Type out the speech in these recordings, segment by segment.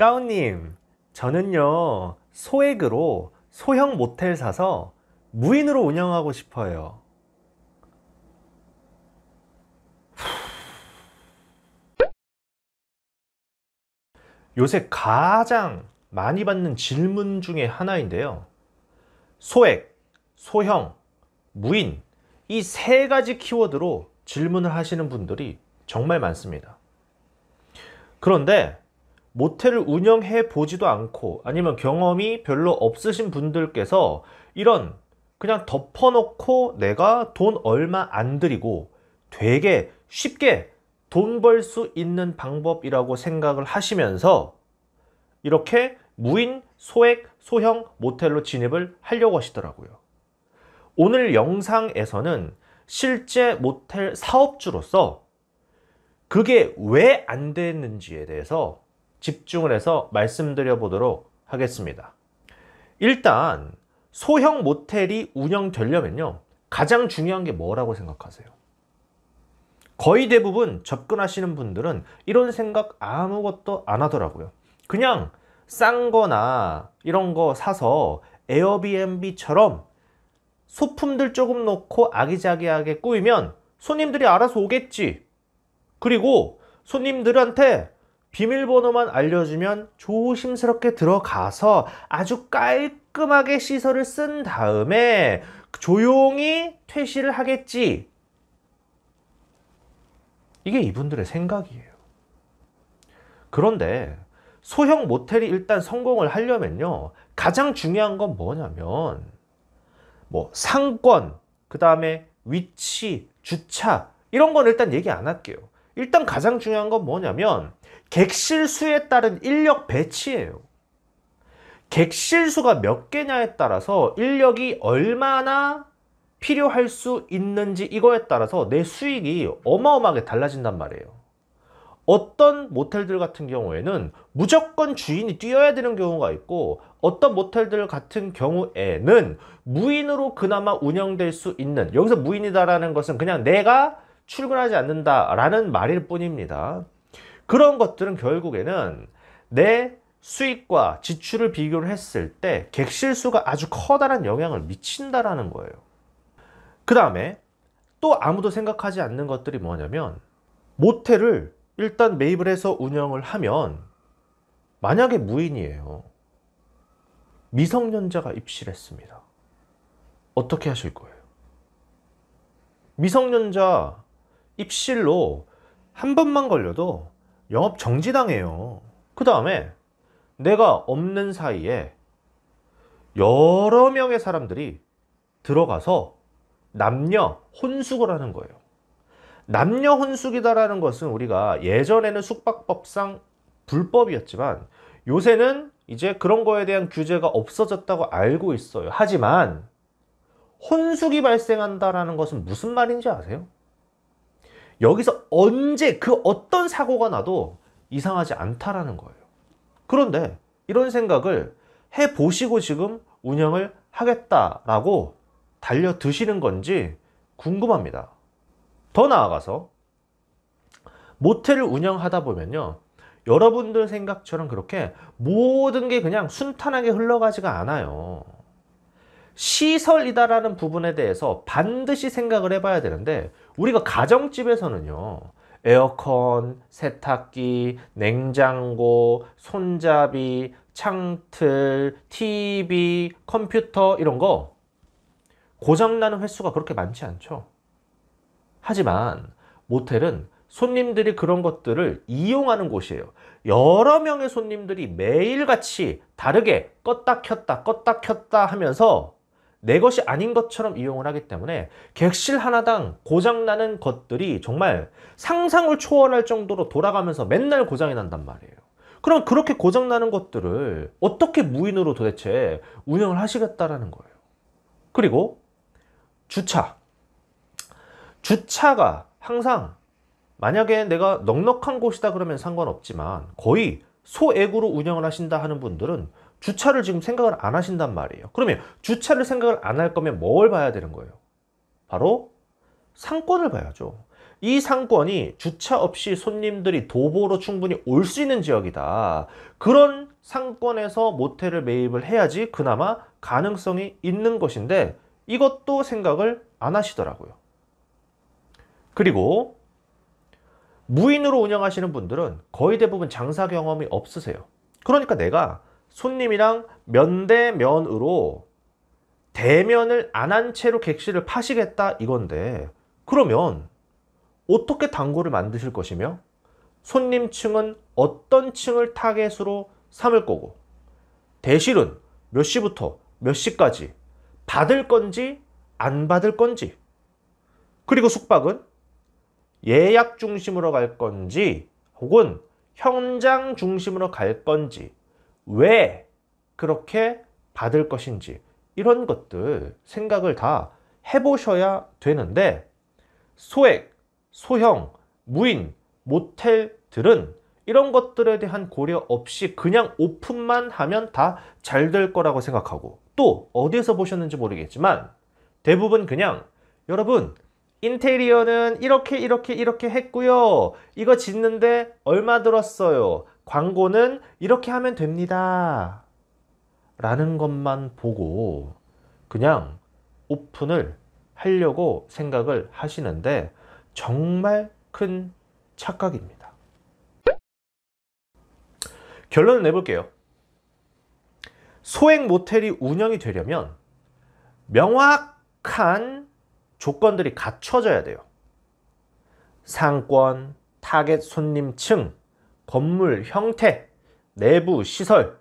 까운님 저는요 소액으로 소형 모텔 사서 무인으로 운영하고 싶어요 요새 가장 많이 받는 질문 중에 하나인데요 소액, 소형, 무인 이 세 가지 키워드로 질문을 하시는 분들이 정말 많습니다 그런데 모텔을 운영해 보지도 않고 아니면 경험이 별로 없으신 분들께서 이런 그냥 덮어놓고 내가 돈 얼마 안 들이고 되게 쉽게 돈 벌 수 있는 방법이라고 생각을 하시면서 이렇게 무인, 소액, 소형 모텔로 진입을 하려고 하시더라고요. 오늘 영상에서는 실제 모텔 사업주로서 그게 왜 안 됐는지에 대해서 집중을 해서 말씀드려 보도록 하겠습니다. 일단 소형 모텔이 운영되려면요. 가장 중요한 게 뭐라고 생각하세요? 거의 대부분 접근하시는 분들은 이런 생각 아무것도 안 하더라고요. 그냥 싼 거나 이런 거 사서 에어비앤비처럼 소품들 조금 놓고 아기자기하게 꾸이면 손님들이 알아서 오겠지. 그리고 손님들한테 비밀번호만 알려주면 조심스럽게 들어가서 아주 깔끔하게 시설을 쓴 다음에 조용히 퇴실을 하겠지. 이게 이분들의 생각이에요. 그런데 소형 모텔이 일단 성공을 하려면요. 가장 중요한 건 뭐냐면 뭐 상권, 그 다음에 위치, 주차 이런 건 일단 얘기 안 할게요. 일단 가장 중요한 건 뭐냐면 객실수에 따른 인력 배치예요. 객실수가 몇 개냐에 따라서 인력이 얼마나 필요할 수 있는지 이거에 따라서 내 수익이 어마어마하게 달라진단 말이에요. 어떤 모텔들 같은 경우에는 무조건 주인이 뛰어야 되는 경우가 있고 어떤 모텔들 같은 경우에는 무인으로 그나마 운영될 수 있는 여기서 무인이다라는 것은 그냥 내가 출근하지 않는다라는 말일 뿐입니다. 그런 것들은 결국에는 내 수익과 지출을 비교를 했을 때 객실수가 아주 커다란 영향을 미친다라는 거예요. 그 다음에 또 아무도 생각하지 않는 것들이 뭐냐면 모텔을 일단 매입을 해서 운영을 하면 만약에 무인이에요. 미성년자가 입실 했습니다. 어떻게 하실 거예요? 미성년자 입실로 한 번만 걸려도 영업 정지당해요. 그 다음에 내가 없는 사이에 여러 명의 사람들이 들어가서 남녀 혼숙을 하는 거예요. 남녀 혼숙이다라는 것은 우리가 예전에는 숙박법상 불법이었지만 요새는 이제 그런 거에 대한 규제가 없어졌다고 알고 있어요. 하지만 혼숙이 발생한다라는 것은 무슨 말인지 아세요? 여기서 언제 그 어떤 사고가 나도 이상하지 않다라는 거예요. 그런데 이런 생각을 해보시고 지금 운영을 하겠다라고 달려드시는 건지 궁금합니다. 더 나아가서 모텔을 운영하다 보면요. 여러분들 생각처럼 그렇게 모든 게 그냥 순탄하게 흘러가지가 않아요. 시설이다라는 부분에 대해서 반드시 생각을 해봐야 되는데 우리가 가정집에서는요. 에어컨, 세탁기, 냉장고, 손잡이, 창틀, TV, 컴퓨터 이런 거 고장나는 횟수가 그렇게 많지 않죠. 하지만 모텔은 손님들이 그런 것들을 이용하는 곳이에요. 여러 명의 손님들이 매일같이 다르게 껐다 켰다 껐다 켰다 하면서 내 것이 아닌 것처럼 이용을 하기 때문에 객실 하나당 고장나는 것들이 정말 상상을 초월할 정도로 돌아가면서 맨날 고장이 난단 말이에요. 그럼 그렇게 고장나는 것들을 어떻게 무인으로 도대체 운영을 하시겠다라는 거예요. 그리고 주차. 주차가 항상 만약에 내가 넉넉한 곳이다 그러면 상관없지만 거의 소액으로 운영을 하신다 하는 분들은 주차를 지금 생각을 안 하신단 말이에요. 그러면 주차를 생각을 안 할 거면 뭘 봐야 되는 거예요? 바로 상권을 봐야죠. 이 상권이 주차 없이 손님들이 도보로 충분히 올 수 있는 지역이다. 그런 상권에서 모텔을 매입을 해야지 그나마 가능성이 있는 것인데 이것도 생각을 안 하시더라고요. 그리고 무인으로 운영하시는 분들은 거의 대부분 장사 경험이 없으세요. 그러니까 내가 손님이랑 면대면으로 대면을 안 한 채로 객실을 파시겠다 이건데 그러면 어떻게 단골을 만드실 것이며 손님층은 어떤 층을 타겟으로 삼을 거고 대실은 몇 시부터 몇 시까지 받을 건지 안 받을 건지 그리고 숙박은 예약 중심으로 갈 건지 혹은 현장 중심으로 갈 건지 왜 그렇게 받을 것인지 이런 것들 생각을 다 해보셔야 되는데 소액, 소형, 무인, 모텔들은 이런 것들에 대한 고려 없이 그냥 오픈만 하면 다 잘 될 거라고 생각하고 또 어디에서 보셨는지 모르겠지만 대부분 그냥 여러분 인테리어는 이렇게 이렇게 이렇게 했고요 이거 짓는데 얼마 들었어요 광고는 이렇게 하면 됩니다. 라는 것만 보고 그냥 오픈을 하려고 생각을 하시는데 정말 큰 착각입니다. 결론을 내볼게요. 소액 모텔이 운영이 되려면 명확한 조건들이 갖춰져야 돼요. 상권, 타겟 손님층, 건물 형태, 내부 시설,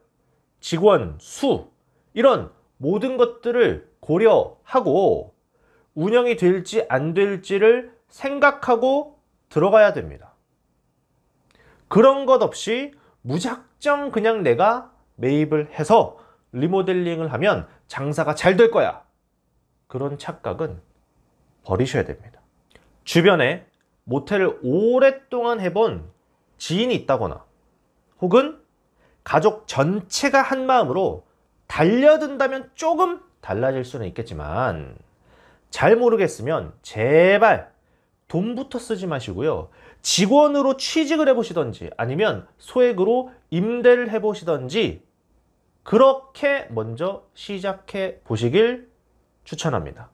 직원 수 이런 모든 것들을 고려하고 운영이 될지 안 될지를 생각하고 들어가야 됩니다. 그런 것 없이 무작정 그냥 내가 매입을 해서 리모델링을 하면 장사가 잘 될 거야. 그런 착각은 버리셔야 됩니다. 주변에 모텔을 오랫동안 해본 지인이 있다거나 혹은 가족 전체가 한 마음으로 달려든다면 조금 달라질 수는 있겠지만 잘 모르겠으면 제발 돈부터 쓰지 마시고요. 직원으로 취직을 해보시던지 아니면 소액으로 임대를 해보시던지 그렇게 먼저 시작해 보시길 추천합니다.